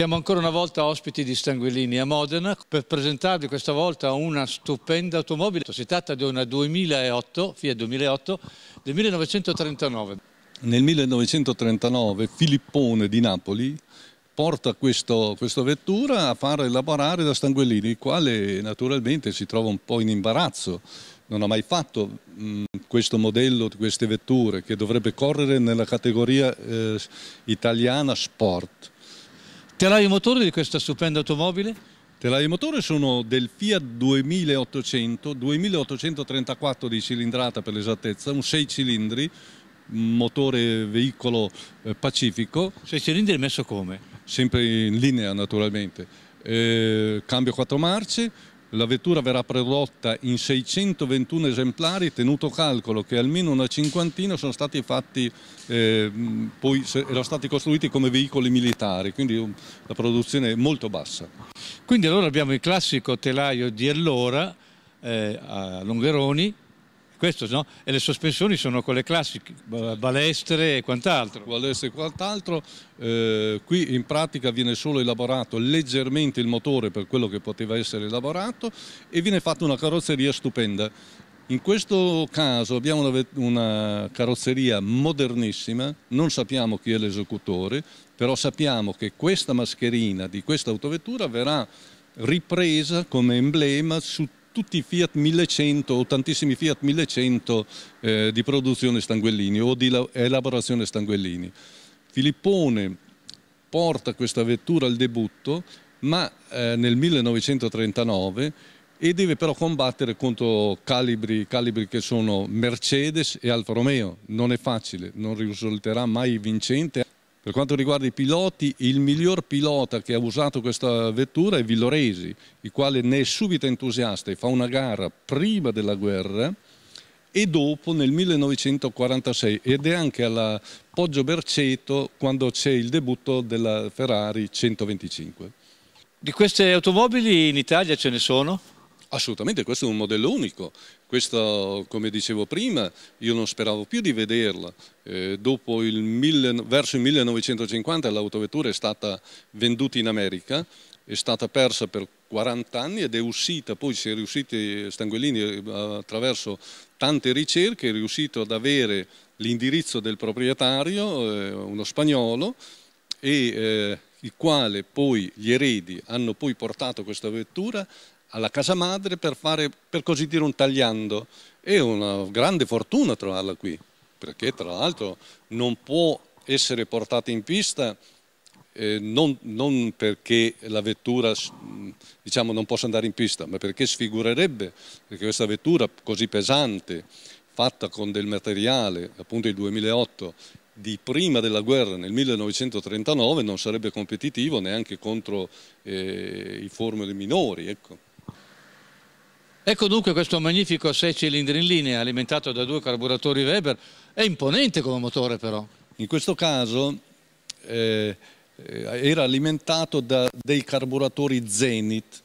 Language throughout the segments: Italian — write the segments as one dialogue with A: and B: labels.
A: Siamo ancora una volta ospiti di Stanguellini a Modena per presentarvi questa volta una stupenda automobile. Si tratta di una 2008, Fiat 2008 del 1939.
B: Nel 1939 Filippone di Napoli porta questo, questa vettura a far elaborare da Stanguellini, il quale naturalmente si trova un po' in imbarazzo. Non ha mai fatto mh, mm, questo modello di queste vetture che dovrebbe correre nella categoria eh, italiana sport Telaio motore di questa stupenda automobile? Telaio motore sono del Fiat 2800, 2834 di cilindrata per l'esattezza, un 6 cilindri, motore veicolo eh, pacifico. 6 cilindri messo come? Sempre in linea naturalmente. Eh, cambio 4 marce, la vettura verrà prodotta in 621 esemplari, tenuto calcolo che almeno una cinquantina sono stati fatti, eh, poi erano stati costruiti come veicoli militari, quindi la produzione è molto bassa. Quindi allora abbiamo il
A: classico telaio di allora eh, a Longheroni, questo, no? E le sospensioni
B: sono quelle classiche, balestre e quant'altro. Balestre e quant'altro. Eh, qui in pratica viene solo elaborato leggermente il motore per quello che poteva essere elaborato e viene fatta una carrozzeria stupenda. In questo caso abbiamo una, una, carrozzeria modernissima, non sappiamo chi è l'esecutore, però sappiamo che questa mascherina di questa autovettura verrà ripresa come emblema su tutti i Fiat 1100 o tantissimi Fiat 1100 eh, di produzione Stanguellini o di elaborazione Stanguellini. Filippone porta questa vettura al debutto ma eh, nel 1939 e deve però combattere contro calibri, calibri, che sono Mercedes e Alfa Romeo. Non è facile, non risulterà mai vincente. Per quanto riguarda i piloti, il miglior pilota che ha usato questa vettura è Villoresi, il quale ne è subito entusiasta e fa una gara prima della guerra e dopo nel 1946 ed è anche alla Poggio Berceto quando c'è il debutto della Ferrari 125. Di queste automobili in Italia ce ne sono? Assolutamente, questo è un modello unico. Questa, come dicevo prima, io non speravo più di vederla. Eh, il mille, verso il 1950 l'autovettura è stata venduta in America, è stata persa per 40 anni ed è uscita, poi si è riusciti, Stanguellini eh, attraverso tante ricerche è riuscito ad avere l'indirizzo del proprietario, eh, uno spagnolo, e, eh, il quale poi gli eredi hanno poi portato questa vettura alla casa madre per fare, per così dire, un tagliando. È una grande fortuna trovarla qui, perché tra l'altro non può essere portata in pista eh, non, non, perché la vettura diciamo, non possa andare in pista, ma perché sfigurerebbe, perché questa vettura così pesante, fatta con del materiale, appunto il 2008, di prima della guerra nel 1939 non sarebbe competitivo neanche contro eh, i formule minori. Ecco.
A: Ecco dunque questo magnifico 6 cilindri in linea alimentato da due carburatori
B: Weber, è imponente come motore però. In questo caso eh, era alimentato da dei carburatori Zenit,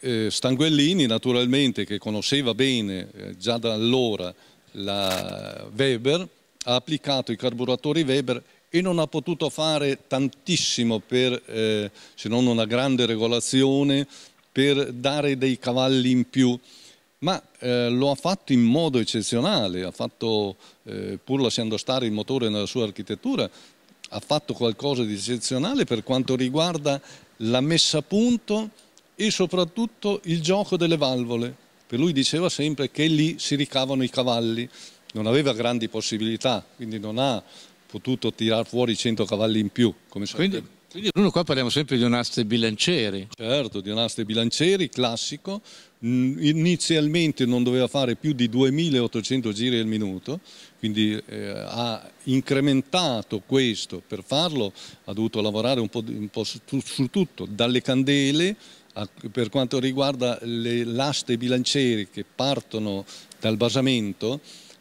B: eh, Stanguellini naturalmente che conosceva bene eh, già da allora la Weber, ha applicato i carburatori Weber e non ha potuto fare tantissimo per, eh, se non una grande regolazione, per dare dei cavalli in più, ma eh, lo ha fatto in modo eccezionale, ha fatto, eh, pur lasciando stare il motore nella sua architettura, ha fatto qualcosa di eccezionale per quanto riguarda la messa a punto e soprattutto il gioco delle valvole. Per lui diceva sempre che lì si ricavano i cavalli, non aveva grandi possibilità, quindi non ha potuto tirar fuori 100 cavalli in più. Come quindi, quindi uno qua parliamo sempre di un aste bilancieri. Certo, di un aste bilancieri classico, mm, inizialmente non doveva fare più di 2800 giri al minuto, quindi eh, ha incrementato questo, per farlo ha dovuto lavorare un po', un po su, su tutto, dalle candele a, per quanto riguarda le aste bilancieri che partono dal basamento,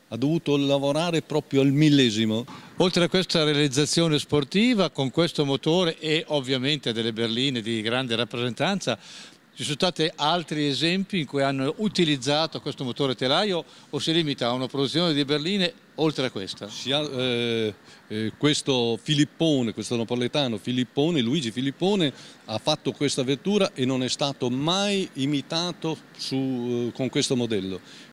B: ha dovuto lavorare proprio al millesimo. Oltre a questa realizzazione sportiva, con questo
A: motore e ovviamente delle berline di grande rappresentanza, ci sono stati altri esempi in cui hanno utilizzato questo motore telaio o si limita a una produzione di berline
B: oltre a questa? Ha, eh, eh, questo Filippone, questo napoletano Filippone, Luigi Filippone ha fatto questa vettura e non è stato mai imitato su, eh, con questo modello.